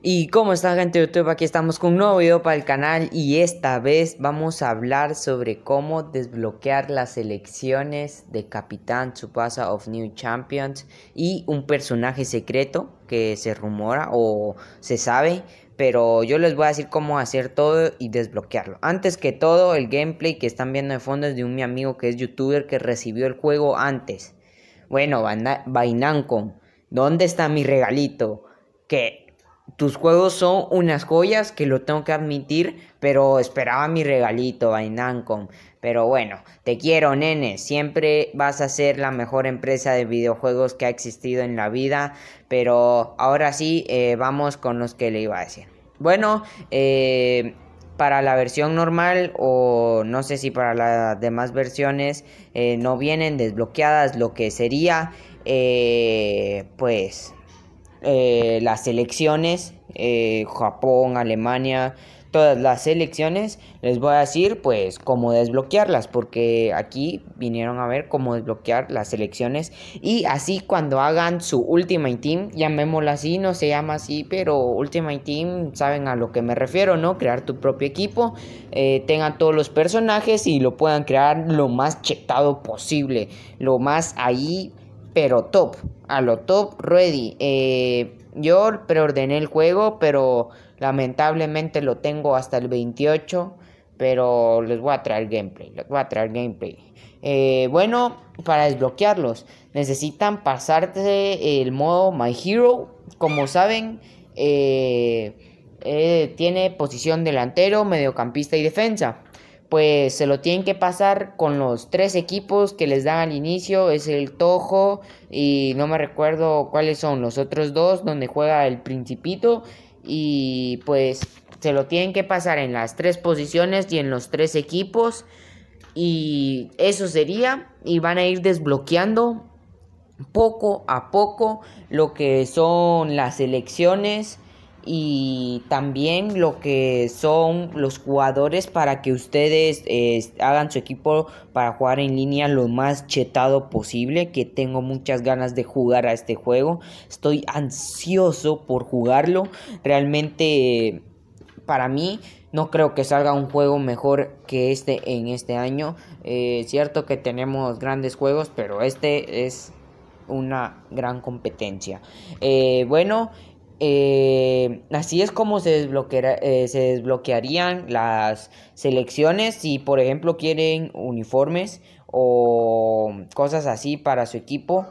Y como está gente de YouTube, aquí estamos con un nuevo video para el canal y esta vez vamos a hablar sobre cómo desbloquear las elecciones de Capitán Tsubasa of New Champions y un personaje secreto que se rumora o se sabe pero yo les voy a decir cómo hacer todo y desbloquearlo. Antes que todo, el gameplay que están viendo de fondo es de un mi amigo que es youtuber que recibió el juego antes. Bueno, con, ¿dónde está mi regalito? Que tus juegos son unas joyas que lo tengo que admitir, pero esperaba mi regalito, Bainancom. Pero bueno, te quiero, nene. Siempre vas a ser la mejor empresa de videojuegos que ha existido en la vida. Pero ahora sí, eh, vamos con los que le iba a decir. Bueno, eh, para la versión normal o no sé si para las demás versiones eh, no vienen desbloqueadas lo que sería, pues eh, las selecciones, eh, Japón, Alemania, todas las selecciones, les voy a decir pues cómo desbloquearlas, porque aquí vinieron a ver cómo desbloquear las selecciones y así cuando hagan su Ultimate Team, llamémosla así, no se llama así, pero Ultimate Team, saben a lo que me refiero, ¿no? Crear tu propio equipo, eh, tengan todos los personajes y lo puedan crear lo más chetado posible, lo más ahí pero top, a lo top ready. Eh, yo preordené el juego, pero lamentablemente lo tengo hasta el 28. Pero les voy a traer gameplay, les voy a traer gameplay. Eh, bueno, para desbloquearlos, necesitan pasarte el modo My Hero. Como saben, eh, tiene posición delantero, mediocampista y defensa pues se lo tienen que pasar con los tres equipos que les dan al inicio, es el Tojo y no me recuerdo cuáles son los otros dos donde juega el Principito y pues se lo tienen que pasar en las tres posiciones y en los tres equipos y eso sería y van a ir desbloqueando poco a poco lo que son las elecciones y también lo que son los jugadores para que ustedes hagan su equipo para jugar en línea lo más chetado posible que tengo muchas ganas de jugar a este juego estoy ansioso por jugarlo realmente para mí no creo que salga un juego mejor que este en este año eh, es cierto que tenemos grandes juegos pero este es una gran competencia eh, bueno eh, así es como se, desbloqueará, eh, se desbloquearían las selecciones si por ejemplo quieren uniformes o cosas así para su equipo.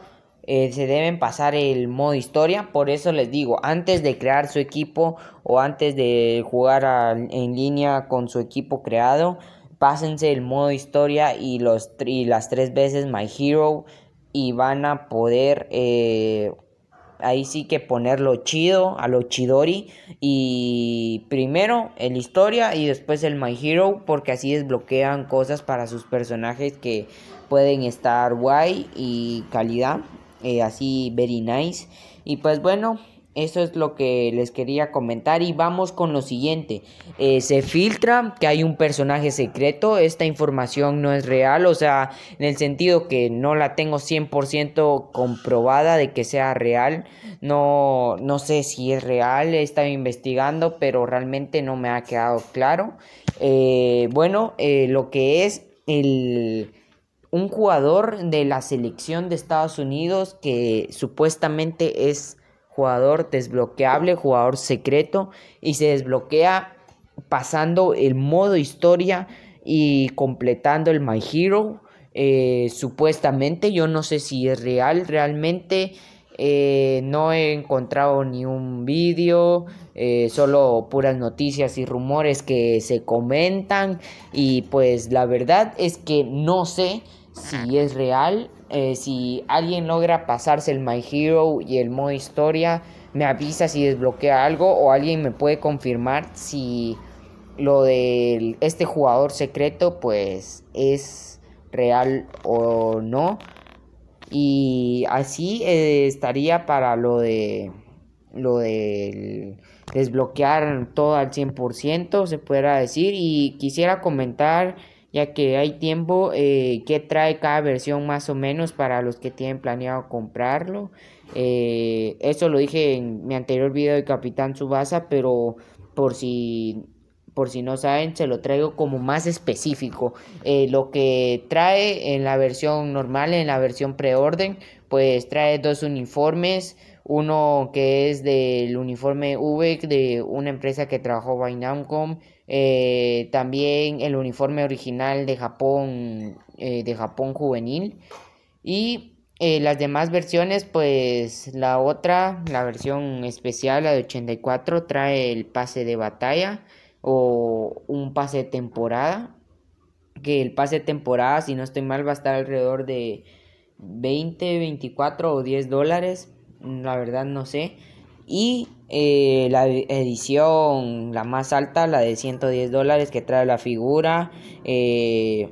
Eh, se deben pasar el modo historia. Por eso les digo, antes de crear su equipo o antes de jugar en línea con su equipo creado, pásense el modo historia y, los, las tres veces My Hero y van a poder eh, ahí sí que ponerlo chido, a lo chidori. Y primero el historia y después el My Hero, porque así desbloquean cosas para sus personajes que pueden estar guay y calidad. Eh, así, very nice. Y pues bueno, eso es lo que les quería comentar y vamos con lo siguiente. Eh, se filtra que hay un personaje secreto, esta información no es real, o sea, en el sentido que no la tengo 100% comprobada de que sea real, no, no sé si es real, he estado investigando, pero realmente no me ha quedado claro. Eh, bueno, eh, lo que es el un jugador de la selección de Estados Unidos que supuestamente es jugador desbloqueable, jugador secreto y se desbloquea pasando el modo historia y completando el My Hero. Eh, supuestamente, yo no sé si es real, realmente eh, no he encontrado ni un vídeo, eh, solo puras noticias y rumores que se comentan y pues la verdad es que no sé si es real. Eh, si alguien logra pasarse el My Hero y el modo historia, me avisa si desbloquea algo o alguien me puede confirmar si lo de este jugador secreto pues es real o no. Y así eh, estaría para lo de lo de desbloquear todo al 100%, se pudiera decir. Y quisiera comentar ya que hay tiempo eh, que trae cada versión más o menos para los que tienen planeado comprarlo. Eh, eso lo dije en mi anterior video de Capitán Subasa, pero por si, por si no saben, se lo traigo como más específico. Eh, lo que trae en la versión normal, en la versión preorden, pues trae dos uniformes. Uno que es del uniforme UVEC de una empresa que trabajó en eh, también el uniforme original de Japón, eh, de Japón juvenil. Y eh, las demás versiones, pues la otra, la versión especial, la de 84, trae el pase de batalla o un pase de temporada. Que el pase de temporada, si no estoy mal, va a estar alrededor de 20, 24 o 10 dólares. Mm, la verdad no sé. Y eh, la e-, edición, la más alta, la de 110 dólares que trae la figura, eh,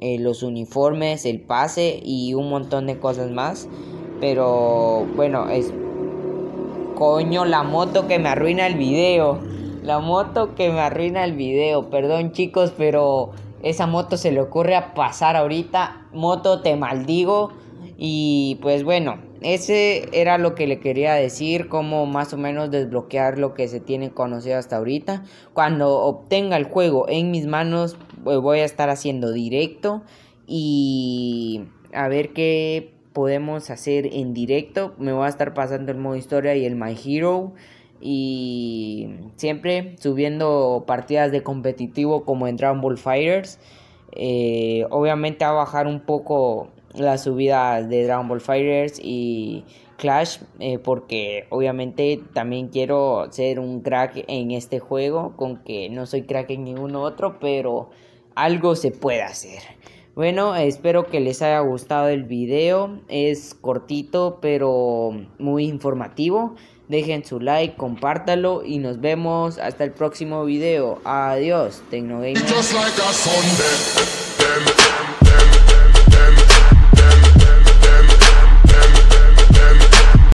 eh, los uniformes, el pase y un montón de cosas más. Pero bueno, es coño la moto que me arruina el video. La moto que me arruina el video. Perdón chicos, pero esa moto se le ocurre a pasar ahorita. Moto, te maldigo. Y pues bueno ese era lo que le quería decir, cómo más o menos desbloquear lo que se tiene conocido hasta ahorita. Cuando obtenga el juego en mis manos, pues, voy a estar haciendo directo y a ver qué podemos hacer en directo. Me voy a estar pasando el modo historia y el My Hero. Y siempre subiendo partidas de competitivo como en Dragon Ball Fighters. Eh, obviamente va a bajar un poco la subida de Dragon Ball Fighters y Clash eh, porque obviamente también quiero ser un crack en este juego con que no soy crack en ninguno otro pero algo se puede hacer bueno espero que les haya gustado el video es cortito pero muy informativo dejen su like compártalo y nos vemos hasta el próximo video adiós Tecnogamer